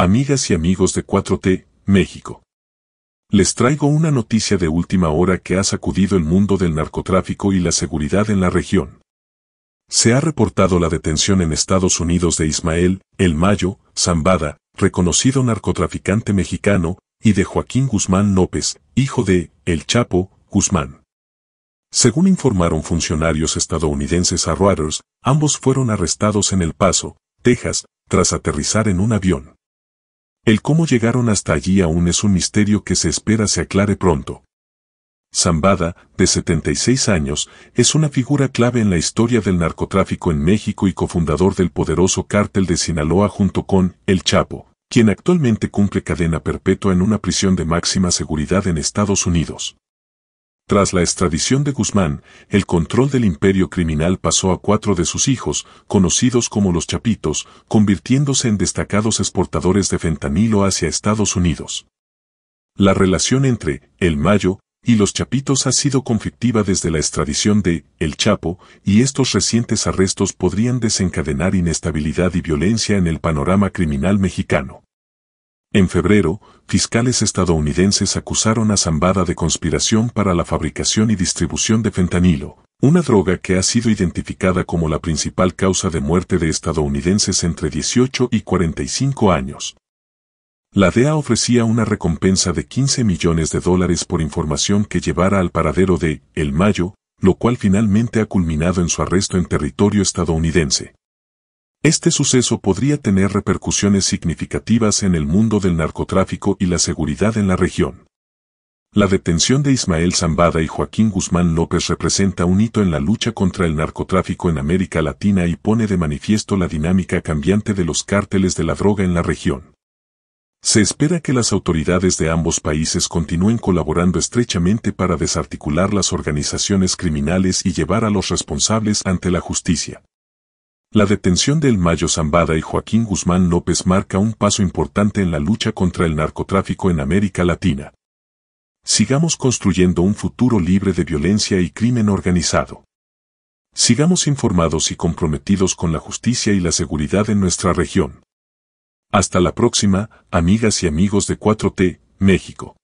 amigas y amigos de 4T, México. Les traigo una noticia de última hora que ha sacudido el mundo del narcotráfico y la seguridad en la región. Se ha reportado la detención en Estados Unidos de Ismael, El Mayo, Zambada, reconocido narcotraficante mexicano, y de Joaquín Guzmán López, hijo de El Chapo, Guzmán. Según informaron funcionarios estadounidenses a Reuters, ambos fueron arrestados en El Paso, Texas, tras aterrizar en un avión. El cómo llegaron hasta allí aún es un misterio que se espera se aclare pronto. Zambada, de 76 años, es una figura clave en la historia del narcotráfico en México y cofundador del poderoso cártel de Sinaloa junto con El Chapo, quien actualmente cumple cadena perpetua en una prisión de máxima seguridad en Estados Unidos. Tras la extradición de Guzmán, el control del imperio criminal pasó a cuatro de sus hijos, conocidos como los Chapitos, convirtiéndose en destacados exportadores de fentanilo hacia Estados Unidos. La relación entre el Mayo y los Chapitos ha sido conflictiva desde la extradición de El Chapo, y estos recientes arrestos podrían desencadenar inestabilidad y violencia en el panorama criminal mexicano. En febrero, fiscales estadounidenses acusaron a Zambada de conspiración para la fabricación y distribución de fentanilo, una droga que ha sido identificada como la principal causa de muerte de estadounidenses entre 18 y 45 años. La DEA ofrecía una recompensa de 15 millones de dólares por información que llevara al paradero de El Mayo, lo cual finalmente ha culminado en su arresto en territorio estadounidense. Este suceso podría tener repercusiones significativas en el mundo del narcotráfico y la seguridad en la región. La detención de Ismael Zambada y Joaquín Guzmán López representa un hito en la lucha contra el narcotráfico en América Latina y pone de manifiesto la dinámica cambiante de los cárteles de la droga en la región. Se espera que las autoridades de ambos países continúen colaborando estrechamente para desarticular las organizaciones criminales y llevar a los responsables ante la justicia. La detención del Mayo Zambada y Joaquín Guzmán López marca un paso importante en la lucha contra el narcotráfico en América Latina. Sigamos construyendo un futuro libre de violencia y crimen organizado. Sigamos informados y comprometidos con la justicia y la seguridad en nuestra región. Hasta la próxima, amigas y amigos de 4T, México.